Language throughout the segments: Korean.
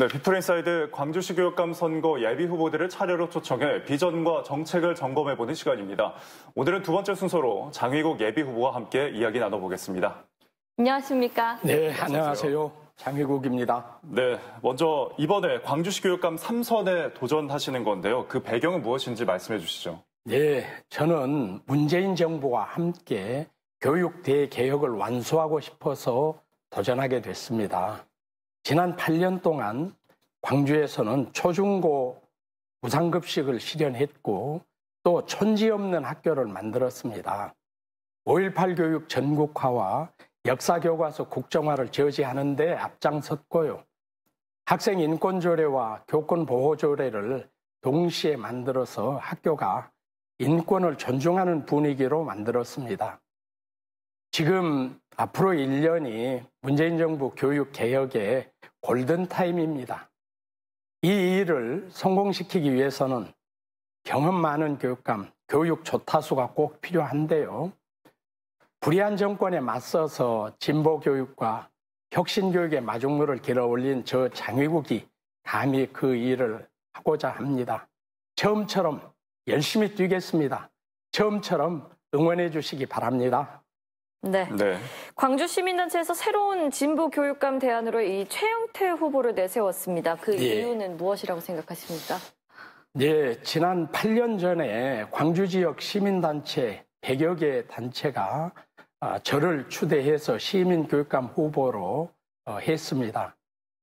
네, 피플인사이드 광주시 교육감 선거 예비 후보들을 차례로 초청해 비전과 정책을 점검해보는 시간입니다. 오늘은 두 번째 순서로 장위국 예비 후보와 함께 이야기 나눠보겠습니다. 안녕하십니까? 네, 안녕하세요. 장희국입니다. 네, 먼저 이번에 광주시 교육감 3선에 도전하시는 건데요. 그 배경은 무엇인지 말씀해 주시죠. 네, 저는 문재인 정부와 함께 교육 대개혁을 완수하고 싶어서 도전하게 됐습니다. 지난 8년 동안 광주에서는 초중고 무상급식을 실현했고 또 촌지 없는 학교를 만들었습니다. 5.18 교육 전국화와 역사교과서 국정화를 저지하는데 앞장섰고요. 학생 인권조례와 교권보호조례를 동시에 만들어서 학교가 인권을 존중하는 분위기로 만들었습니다. 지금 앞으로 1년이 문재인 정부 교육 개혁의 골든타임입니다. 이 일을 성공시키기 위해서는 경험 많은 교육감, 교육 조타수가 꼭 필요한데요. 불의한 정권에 맞서서 진보 교육과 혁신 교육의 마중물을 길어 올린 저 장외국이 감히 그 일을 하고자 합니다. 처음처럼 열심히 뛰겠습니다. 처음처럼 응원해 주시기 바랍니다. 네. 네. 광주 시민단체에서 새로운 진보 교육감 대안으로 이 최영태 후보를 내세웠습니다. 그 예. 이유는 무엇이라고 생각하십니까? 네. 지난 8년 전에 광주 지역 시민단체 100여 개 단체가 아, 저를 추대해서 시민 교육감 후보로 어, 했습니다.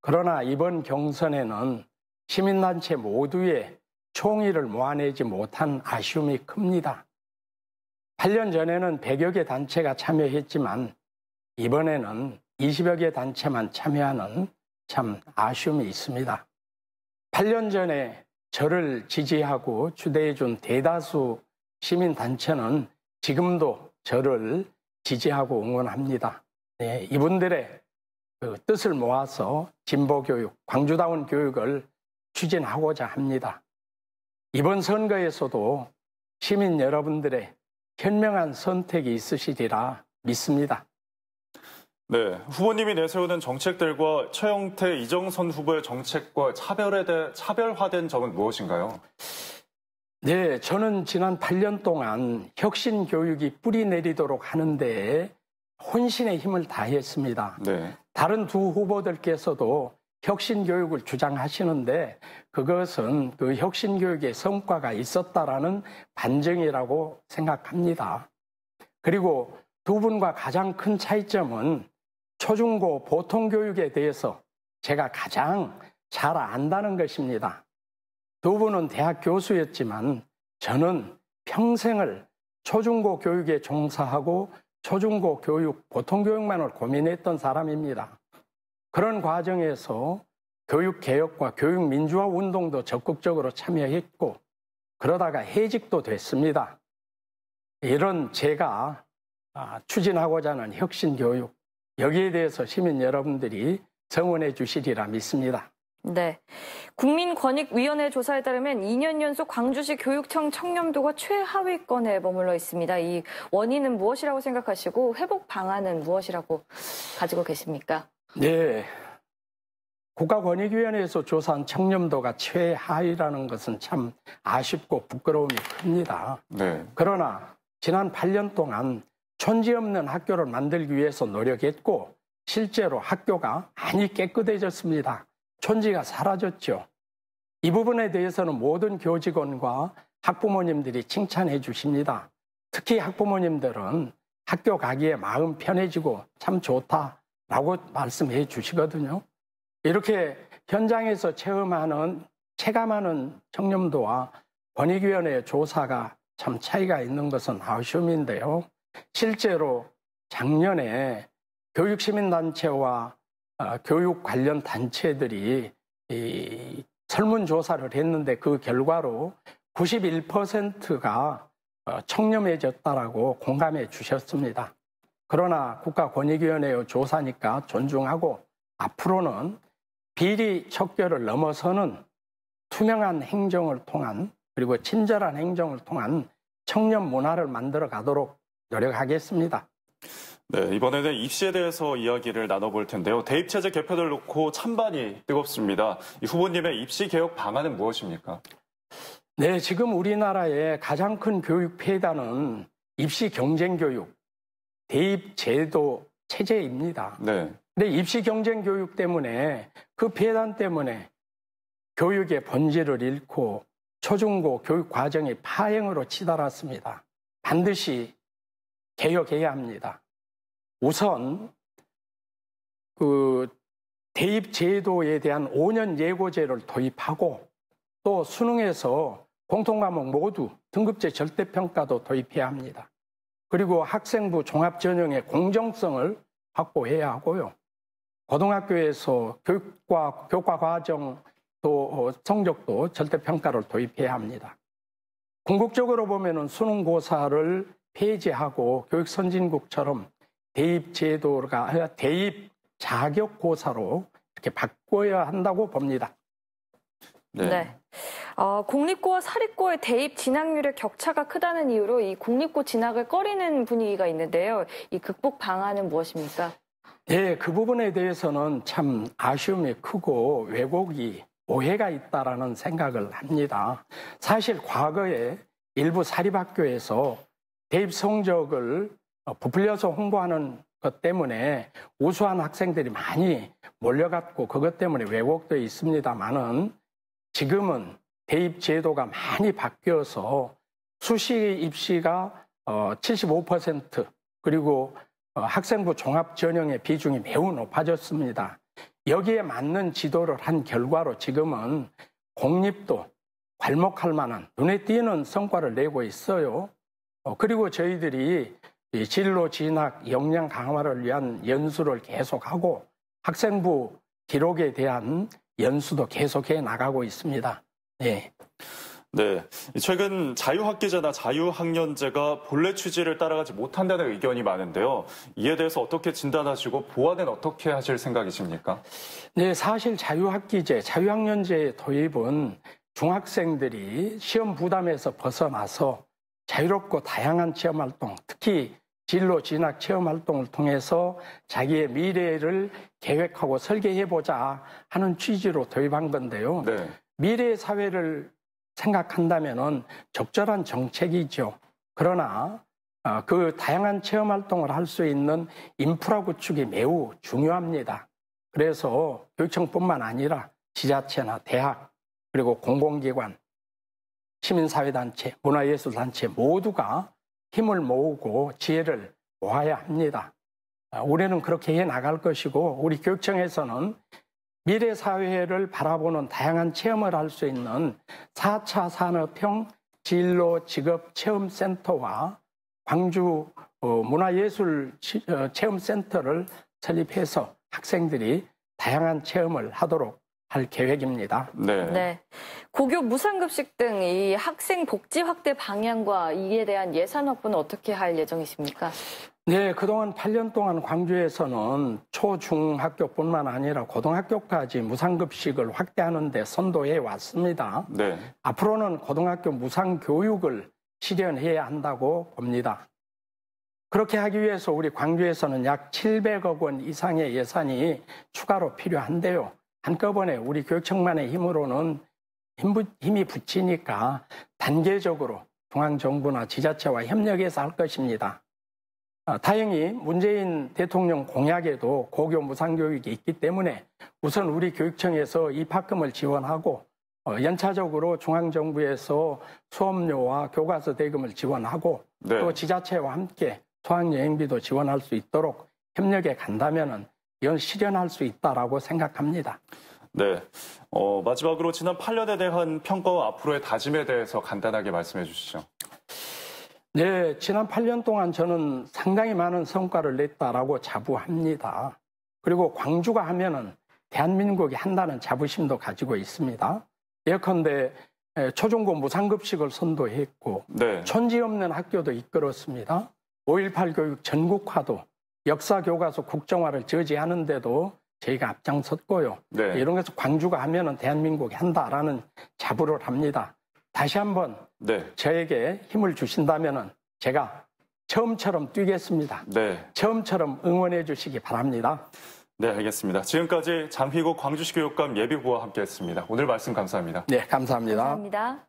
그러나 이번 경선에는 시민단체 모두의 총의를 모아내지 못한 아쉬움이 큽니다. 8년 전에는 100여 개 단체가 참여했지만 이번에는 20여 개 단체만 참여하는 참 아쉬움이 있습니다. 8년 전에 저를 지지하고 주대해준 대다수 시민단체는 지금도 저를 지지하고 응원합니다. 네, 이분들의 그 뜻을 모아서 진보교육, 광주다운 교육을 추진하고자 합니다. 이번 선거에서도 시민 여러분들의 현명한 선택이 있으시리라 믿습니다. 네, 후보님이 내세우는 정책들과 최영태, 이정선 후보의 정책과 차별에 대해 차별화된 점은 무엇인가요? 네, 저는 지난 8년 동안 혁신 교육이 뿌리 내리도록 하는데 혼신의 힘을 다했습니다. 네. 다른 두 후보들께서도 혁신 교육을 주장하시는데 그것은 그 혁신 교육의 성과가 있었다라는 반증이라고 생각합니다. 그리고 두 분과 가장 큰 차이점은 초중고 보통 교육에 대해서 제가 가장 잘 안다는 것입니다. 두 분은 대학 교수였지만 저는 평생을 초중고 교육에 종사하고 초중고 교육, 보통 교육만을 고민했던 사람입니다. 그런 과정에서 교육 개혁과 교육 민주화 운동도 적극적으로 참여했고 그러다가 해직도 됐습니다. 이런 제가 아, 추진하고자 하는 혁신 교육 여기에 대해서 시민 여러분들이 정원해 주시리라 믿습니다. 네. 국민권익위원회 조사에 따르면 2년 연속 광주시 교육청 청렴도가 최하위권에 머물러 있습니다. 이 원인은 무엇이라고 생각하시고 회복 방안은 무엇이라고 가지고 계십니까? 네. 국가권익위원회에서 조사한 청렴도가 최하위라는 것은 참 아쉽고 부끄러움이 큽니다. 네. 그러나 지난 8년 동안 촌지 없는 학교를 만들기 위해서 노력했고 실제로 학교가 많이 깨끗해졌습니다. 촌지가 사라졌죠. 이 부분에 대해서는 모든 교직원과 학부모님들이 칭찬해 주십니다. 특히 학부모님들은 학교 가기에 마음 편해지고 참 좋다. 라고 말씀해 주시거든요. 이렇게 현장에서 체험하는, 체감하는 청렴도와 권익위원회 조사가 참 차이가 있는 것은 아쉬움인데요. 실제로 작년에 교육시민단체와 어, 교육 관련 단체들이 설문조사를 했는데 그 결과로 91%가 어, 청렴해졌다라고 공감해 주셨습니다. 그러나 국가권익위원회의 조사니까 존중하고 앞으로는 비리 척결을 넘어서는 투명한 행정을 통한 그리고 친절한 행정을 통한 청년 문화를 만들어 가도록 노력하겠습니다. 네, 이번에는 입시에 대해서 이야기를 나눠볼 텐데요. 대입체제 개편을 놓고 찬반이 뜨겁습니다. 후보님의 입시 개혁 방안은 무엇입니까? 네, 지금 우리나라의 가장 큰 교육 폐단은 입시 경쟁 교육, 대입 제도 체제입니다. 네. 근데 입시 경쟁 교육 때문에 그 폐단 때문에 교육의 본질을 잃고 초중고 교육 과정이 파행으로 치달았습니다. 반드시 개혁해야 합니다. 우선 그 대입 제도에 대한 5년 예고제를 도입하고 또 수능에서 공통과목 모두 등급제 절대평가도 도입해야 합니다. 그리고 학생부 종합전형의 공정성을 확보해야 하고요. 고등학교에서 교육과 교과 과정 도 어, 성적도 절대 평가를 도입해야 합니다. 궁극적으로 보면은 수능 고사를 폐지하고 교육 선진국처럼 대입 제도가 대입 자격 고사로 이렇게 바꿔야 한다고 봅니다. 네. 네. 어, 공립고와 사립고의 대입 진학률의 격차가 크다는 이유로 이 공립고 진학을 꺼리는 분위기가 있는데요. 이 극복 방안은 무엇입니까? 예, 그 부분에 대해서는 참 아쉬움이 크고 왜곡이 오해가 있다라는 생각을 합니다. 사실 과거에 일부 사립학교에서 대입 성적을 어, 부풀려서 홍보하는 것 때문에 우수한 학생들이 많이 몰려갔고 그것 때문에 왜곡돼 있습니다만은 지금은 대입 제도가 많이 바뀌어서 수시 입시가 75% 어, 그리고 어, 학생부 종합 전형의 비중이 매우 높아졌습니다. 여기에 맞는 지도를 한 결과로 지금은 공립도 괄목할 만한 눈에 띄는 성과를 내고 있어요. 어, 그리고 저희들이 진로 진학 역량 강화를 위한 연수를 계속하고 학생부 기록에 대한 연수도 계속해 나가고 있습니다. 네. 네. 최근 자유학기제나 자유학년제가 본래 취지를 따라가지 못한다는 의견이 많은데요. 이에 대해서 어떻게 진단하시고 보완은 어떻게 하실 생각이십니까? 네, 사실 자유학기제, 자유학년제 도입은 중학생들이 시험 부담에서 벗어나서 자유롭고 다양한 체험 활동, 특히 진로 진학 체험 활동을 통해서 자기의 미래를 계획하고 설계해 보자 하는 취지로 도입한 건데요. 네. 미래 사회를 생각한다면 적절한 정책이죠. 그러나 아, 그 다양한 체험 활동을 할 수 있는 인프라 구축이 매우 중요합니다. 그래서 교육청뿐만 아니라 지자체나 대학 그리고 공공기관, 시민사회단체, 문화예술단체 모두가 힘을 모으고 지혜를 모아야 합니다. 아, 올해는 그렇게 해 나갈 것이고 우리 교육청에서는 미래 사회를 바라보는 다양한 체험을 할 수 있는 4차 산업형 진로 직업 체험 센터와 광주 어, 문화예술 어, 체험 센터를 설립해서 학생들이 다양한 체험을 하도록 할 계획입니다. 네. 네. 고교 무상급식 등 이 학생 복지 확대 방향과 이에 대한 예산 확보는 어떻게 할 예정이십니까? 네, 그동안 8년 동안 광주에서는 초중학교뿐만 아니라 고등학교까지 무상급식을 확대하는 데 선도해 왔습니다. 네. 앞으로는 고등학교 무상교육을 실현해야 한다고 봅니다. 그렇게 하기 위해서 우리 광주에서는 약 700억 원 이상의 예산이 추가로 필요한데요. 한꺼번에 우리 교육청만의 힘으로는 힘이 붙이니까 단계적으로 중앙정부나 지자체와 협력해서 할 것입니다. 아, 다행히 문재인 대통령 공약에도 고교 무상교육이 있기 때문에 우선 우리 교육청에서 입학금을 지원하고 어, 연차적으로 중앙정부에서 수업료와 교과서 대금을 지원하고 네. 또 지자체와 함께 소학여행비도 지원할 수 있도록 협력에 간다면 연 실현할 수 있다라고 생각합니다. 네. 어, 마지막으로 지난 8년에 대한 평가와 앞으로의 다짐에 대해서 간단하게 말씀해 주시죠. 네, 지난 8년 동안 저는 상당히 많은 성과를 냈다라고 자부합니다. 그리고 광주가 하면은 대한민국이 한다는 자부심도 가지고 있습니다. 예컨대 초중고 무상급식을 선도했고 네. 촌지 없는 학교도 이끌었습니다. 5.18 교육 전국화도 역사 교과서 국정화를 저지하는데도 저희가 앞장섰고요. 네. 이런 것을 광주가 하면은 대한민국이 한다라는 자부를 합니다. 다시 한번 네. 저에게 힘을 주신다면은 제가 처음처럼 뛰겠습니다. 네. 처음처럼 응원해 주시기 바랍니다. 네, 알겠습니다. 지금까지 장희국 광주시교육감 예비후보와 함께했습니다. 오늘 말씀 감사합니다. 네, 감사합니다. 감사합니다.